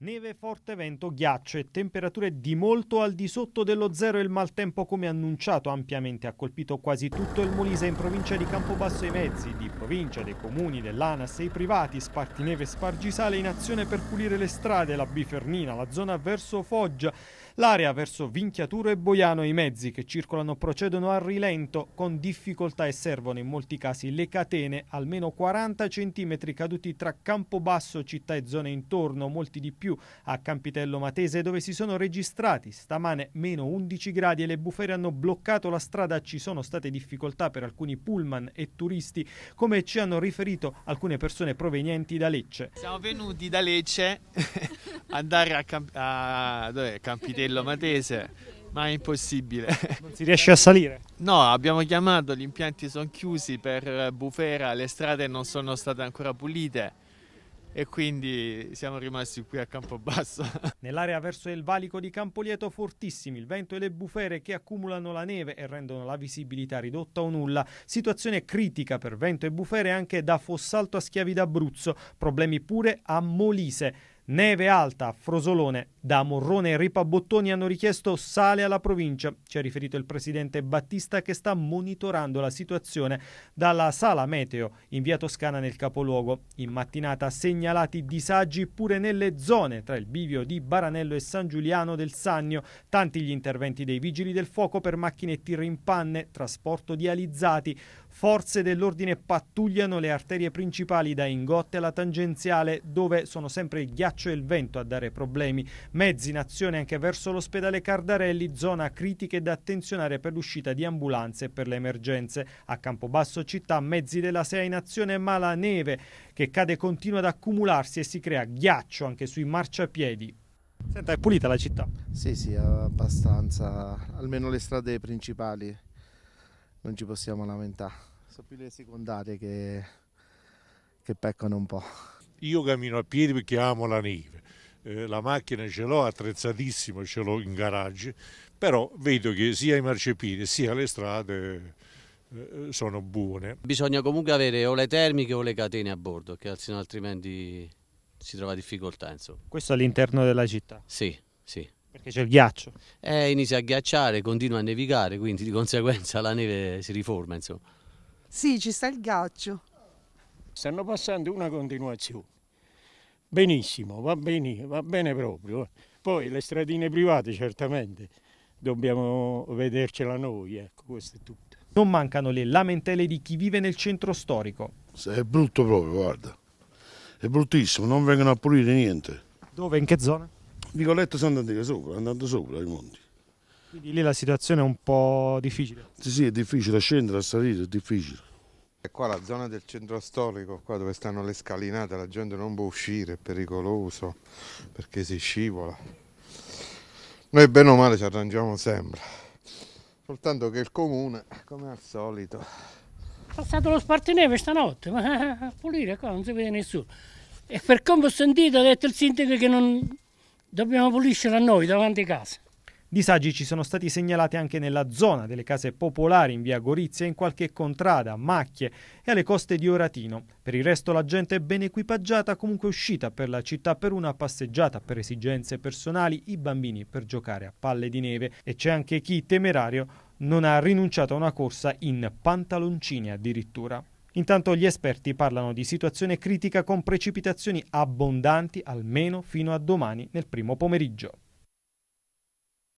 Neve, forte vento, ghiaccio e temperature di molto al di sotto dello zero e il maltempo come annunciato ampiamente ha colpito quasi tutto il Molise in provincia di Campobasso e Mezzi, di provincia, dei comuni, dell'ANAS e i privati, spartineve e spargisale in azione per pulire le strade, la Bifernina, la zona verso Foggia, l'area verso Vinchiaturo e Boiano, i mezzi che circolano procedono a rilento con difficoltà e servono in molti casi le catene, almeno 40 cm caduti tra Campobasso, città e zone intorno, molti di più più a Campitello Matese dove si sono registrati stamane meno 11 gradi e le bufere hanno bloccato la strada. Ci sono state difficoltà per alcuni pullman e turisti come ci hanno riferito alcune persone provenienti da Lecce. Siamo venuti da Lecce andare a, Camp a Campitello Matese ma è impossibile. Non si riesce a salire? No, abbiamo chiamato, gli impianti sono chiusi per bufera, le strade non sono state ancora pulite e quindi siamo rimasti qui a Campobasso. Nell'area verso il valico di Campolieto fortissimi il vento e le bufere che accumulano la neve e rendono la visibilità ridotta o nulla. Situazione critica per vento e bufere anche da Fossalto a Schiavi d'Abruzzo, problemi pure a Molise. Neve alta, Frosolone, da Morrone e Ripabottoni hanno richiesto sale alla provincia. Ci ha riferito il presidente Battista che sta monitorando la situazione dalla sala meteo in via Toscana nel capoluogo. In mattinata segnalati disagi pure nelle zone tra il bivio di Baranello e San Giuliano del Sannio. Tanti gli interventi dei vigili del fuoco per macchinetti rimpanne, trasporto di alizzati. Forze dell'ordine pattugliano le arterie principali da Ingotte alla tangenziale, dove sono sempre il ghiaccio e il vento a dare problemi. Mezzi in azione anche verso l'ospedale Cardarelli, zona critica e da attenzionare per l'uscita di ambulanze e per le emergenze. A Campobasso città mezzi della SEA in azione, ma la neve che cade continua ad accumularsi e si crea ghiaccio anche sui marciapiedi. Senta, è pulita la città? Sì, sì, abbastanza, almeno le strade principali non ci possiamo lamentare. Sono più le secondarie che, che peccano un po'. Io cammino a piedi perché amo la neve. Eh, la macchina ce l'ho attrezzatissima, ce l'ho in garage, però vedo che sia i marciapiedi sia le strade eh, eh, sono buone. Bisogna comunque avere o le termiche o le catene a bordo, che altrimenti si trova difficoltà. Insomma. Questo all'interno della città? Sì, sì. Perché c'è il ghiaccio. Eh, inizia a ghiacciare, continua a nevicare, quindi di conseguenza la neve si riforma, insomma. Sì, ci sta il ghiaccio. Stanno passando una continuazione. Benissimo, va bene, va bene proprio. Poi le stradine private certamente dobbiamo vedercela noi, ecco, questo è tutto. Non mancano le lamentele di chi vive nel centro storico. È brutto proprio, guarda. È bruttissimo, non vengono a pulire niente. Dove, in che zona? Vicoletto Sant'Andrea sopra, andando sopra i monti. Quindi lì la situazione è un po' difficile? Sì, sì, è difficile, a scendere, a salire è difficile. E qua la zona del centro storico, qua dove stanno le scalinate, la gente non può uscire, è pericoloso, perché si scivola. Noi bene o male ci arrangiamo sempre, soltanto che il comune, come al solito... È passato lo spartineve stanotte, ma a pulire qua non si vede nessuno. E per come ho sentito ha detto il sindaco che non, dobbiamo puliscela noi davanti a casa. Disagi ci sono stati segnalati anche nella zona delle case popolari in via Gorizia, in qualche contrada, macchie e alle coste di Oratino. Per il resto la gente è ben equipaggiata, comunque uscita per la città per una passeggiata per esigenze personali, i bambini per giocare a palle di neve e c'è anche chi temerario non ha rinunciato a una corsa in pantaloncini addirittura. Intanto gli esperti parlano di situazione critica con precipitazioni abbondanti almeno fino a domani nel primo pomeriggio.